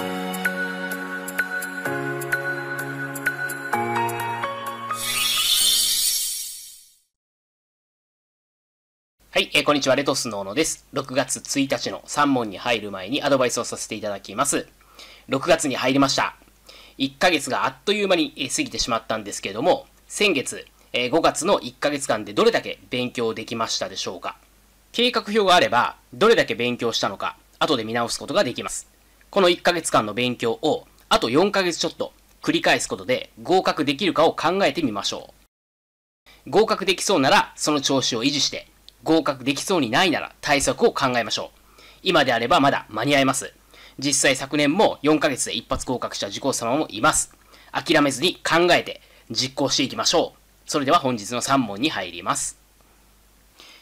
はい、えー、こんにちは、レトスの小野です。6月1日の3問に入る前にアドバイスをさせていただきます。6月に入りました。1ヶ月があっという間に過ぎてしまったんですけれども、先月、えー、5月の1ヶ月間でどれだけ勉強できましたでしょうか計画表があれば、どれだけ勉強したのか、後で見直すことができます。この1ヶ月間の勉強を、あと4ヶ月ちょっと繰り返すことで合格できるかを考えてみましょう。合格できそうならその調子を維持して、合格できそうにないなら対策を考えましょう。今であればまだ間に合います。実際昨年も4ヶ月で一発合格した受講様もいます。諦めずに考えて実行していきましょう。それでは本日の3問に入ります。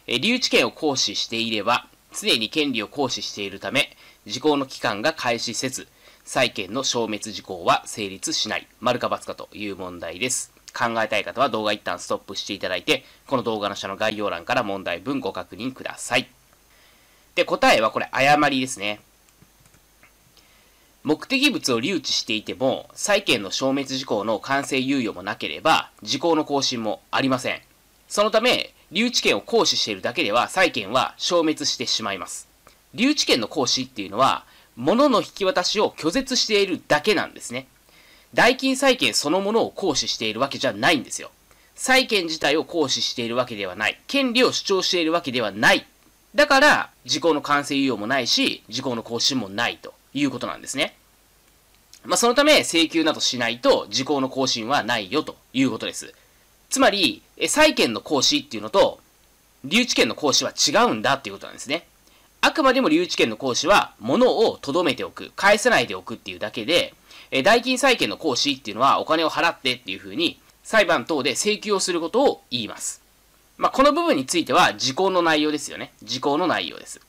え留置権を行使していれば、常に権利を行使しているため、時効の期間が開始せず、債権の消滅時効は成立しない。丸か×かという問題です。考えたい方は動画一旦ストップしていただいて、この動画の下の概要欄から問題文ご確認ください。で、答えはこれ誤りですね。目的物を留置していても、債権の消滅事項の完成猶予もなければ、時効の更新もありません。そのため、留置権を行使しているだけでは、債権は消滅してしまいます。留置権の行使っていうのは、物の引き渡しを拒絶しているだけなんですね。代金債権そのものを行使しているわけじゃないんですよ。債権自体を行使しているわけではない。権利を主張しているわけではない。だから、時効の完成猶予もないし、時効の更新もないということなんですね。まあ、そのため、請求などしないと、時効の更新はないよということです。つまり、債権の行使っていうのと、留置権の行使は違うんだっていうことなんですね。あくまでも留置権の行使は、物を留めておく、返さないでおくっていうだけで、え代金債権の行使っていうのはお金を払ってっていうふうに、裁判等で請求をすることを言います。まあ、この部分については、時効の内容ですよね。時効の内容です。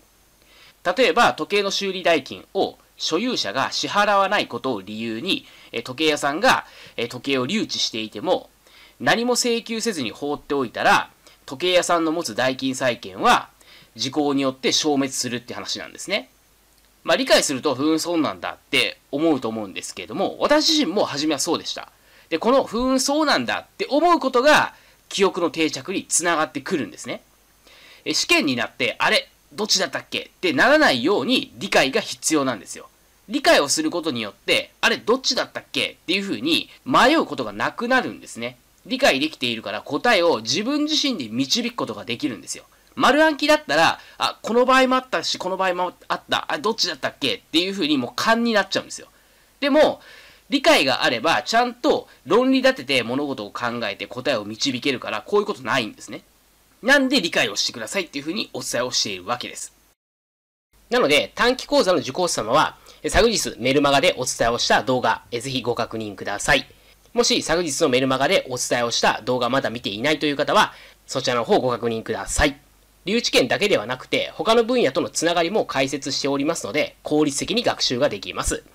例えば、時計の修理代金を所有者が支払わないことを理由に、え時計屋さんが、え時計を留置していても、何も請求せずに放っておいたら、時計屋さんの持つ代金債権は時効によって消滅するって話なんですね。まあ理解すると、ふーん、そうなんだって思うと思うんですけれども、私自身も初めはそうでした。で、このふーん、そうなんだって思うことが、記憶の定着につながってくるんですね。え試験になって、あれどっちだったっけってならないように理解が必要なんですよ。理解をすることによって、あれどっちだったっけっていうふうに迷うことがなくなるんですね。理解できているから答えを自分自身で導くことができるんですよ。丸暗記だったら、あ、この場合もあったし、この場合もあった、あ、どっちだったっけっていう風にもう勘になっちゃうんですよ。でも、理解があれば、ちゃんと論理立てて物事を考えて答えを導けるから、こういうことないんですね。なんで理解をしてくださいっていう風にお伝えをしているわけです。なので、短期講座の受講者様は、昨日メルマガでお伝えをした動画、ぜひご確認ください。もし昨日のメルマガでお伝えをした動画まだ見ていないという方は、そちらの方ご確認ください。留置権だけではなくて、他の分野とのつながりも解説しておりますので、効率的に学習ができます。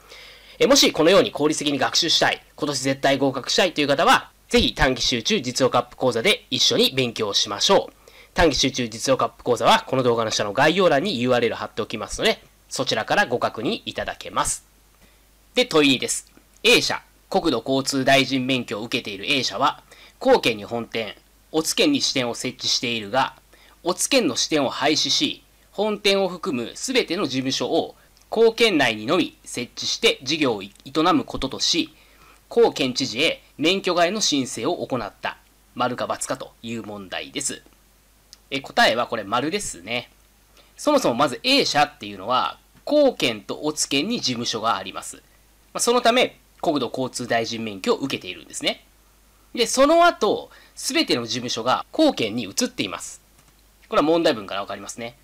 えもしこのように効率的に学習したい、今年絶対合格したいという方は、ぜひ短期集中実用カップ講座で一緒に勉強しましょう。短期集中実用カップ講座は、この動画の下の概要欄に URL 貼っておきますので、そちらからご確認いただけます。で、問いです。A 社、国土交通大臣免許を受けている A 社は、後見に本店、お津県に支店を設置しているが、おつけんの支店を廃止し、本店を含むすべての事務所を高県内にのみ設置して事業を営むこととし、高県知事へ免許替えの申請を行った。丸か×かという問題です。え答えはこれ丸ですね。そもそもまず A 社っていうのは、高県と大津県に事務所があります。まそのため、国土交通大臣免許を受けているんですね。で、その後、すべての事務所が高県に移っています。これは問題文からわかりますね。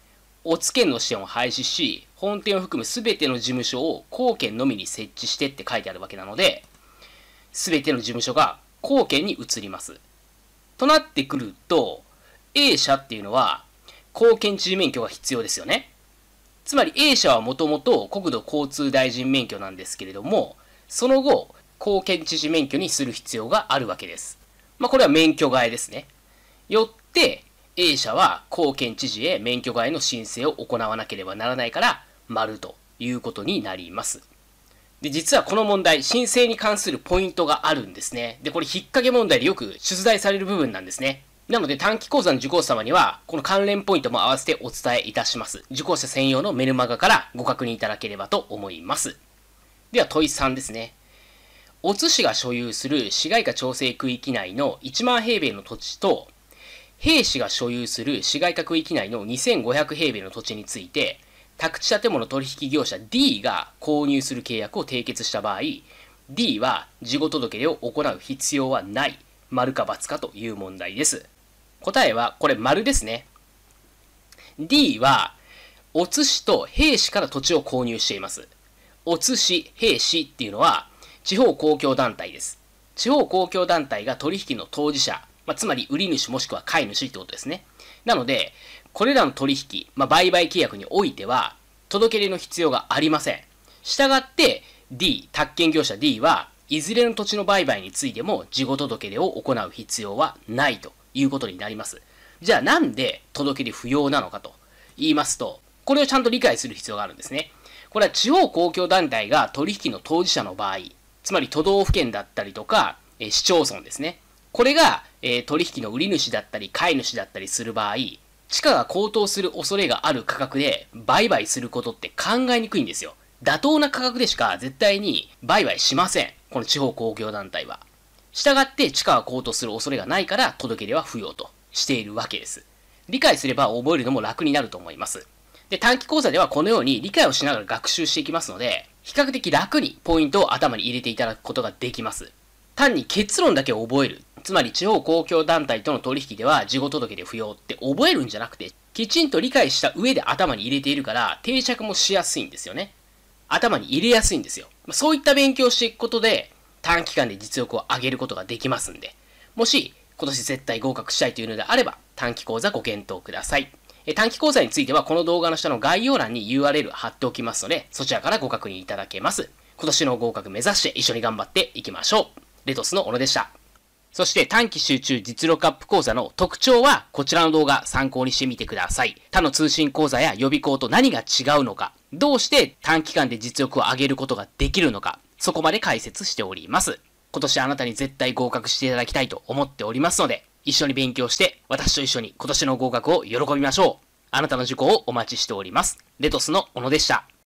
おツ県の支援を廃止し、本店を含む全ての事務所を公見のみに設置してって書いてあるわけなので、全ての事務所が公見に移ります。となってくると、A 社っていうのは、公見知事免許が必要ですよね。つまり A 社はもともと国土交通大臣免許なんですけれども、その後、公見知事免許にする必要があるわけです。まあ、これは免許替えですね。よって、A 社は後見知事へ免許外の申請を行わなければならないから、丸ということになります。で、実はこの問題、申請に関するポイントがあるんですね。で、これ、引っ掛け問題でよく出題される部分なんですね。なので、短期講座の受講者様には、この関連ポイントも合わせてお伝えいたします。受講者専用のメルマガからご確認いただければと思います。では、問い3ですね。オ津市が所有する市街化調整区域内の1万平米の土地と、兵士が所有する市街区域内の2500平米の土地について、宅地建物取引業者 D が購入する契約を締結した場合、D は事後届を行う必要はない、丸か×かという問題です。答えは、これ丸ですね。D は、お津市と兵士から土地を購入しています。お津市、兵士っていうのは、地方公共団体です。地方公共団体が取引の当事者まあ、つまり売り主もしくは買い主ってことですね。なので、これらの取引、まあ、売買契約においては、届け出の必要がありません。したがって、D、宅建業者 D は、いずれの土地の売買についても事後届出を行う必要はないということになります。じゃあなんで届け出不要なのかと言いますと、これをちゃんと理解する必要があるんですね。これは地方公共団体が取引の当事者の場合、つまり都道府県だったりとか、え市町村ですね。これがえー、取引の売り主だったり買い主だったりする場合、地価が高騰する恐れがある価格で売買することって考えにくいんですよ。妥当な価格でしか絶対に売買しません。この地方公共団体は。従って地価が高騰する恐れがないから届け出は不要としているわけです。理解すれば覚えるのも楽になると思います。で、短期講座ではこのように理解をしながら学習していきますので、比較的楽にポイントを頭に入れていただくことができます。単に結論だけを覚えるつまり地方公共団体との取引では事後届で不要って覚えるんじゃなくて、きちんと理解した上で頭に入れているから定着もしやすいんですよね。頭に入れやすいんですよ。そういった勉強をしていくことで短期間で実力を上げることができますんで、もし今年絶対合格したいというのであれば短期講座ご検討ください。短期講座についてはこの動画の下の概要欄に URL 貼っておきますので、そちらからご確認いただけます。今年の合格目指して一緒に頑張っていきましょう。レトスの小野でした。そして短期集中実力アップ講座の特徴はこちらの動画参考にしてみてください。他の通信講座や予備校と何が違うのか、どうして短期間で実力を上げることができるのか、そこまで解説しております。今年あなたに絶対合格していただきたいと思っておりますので、一緒に勉強して私と一緒に今年の合格を喜びましょう。あなたの受講をお待ちしております。レトスの小野でした。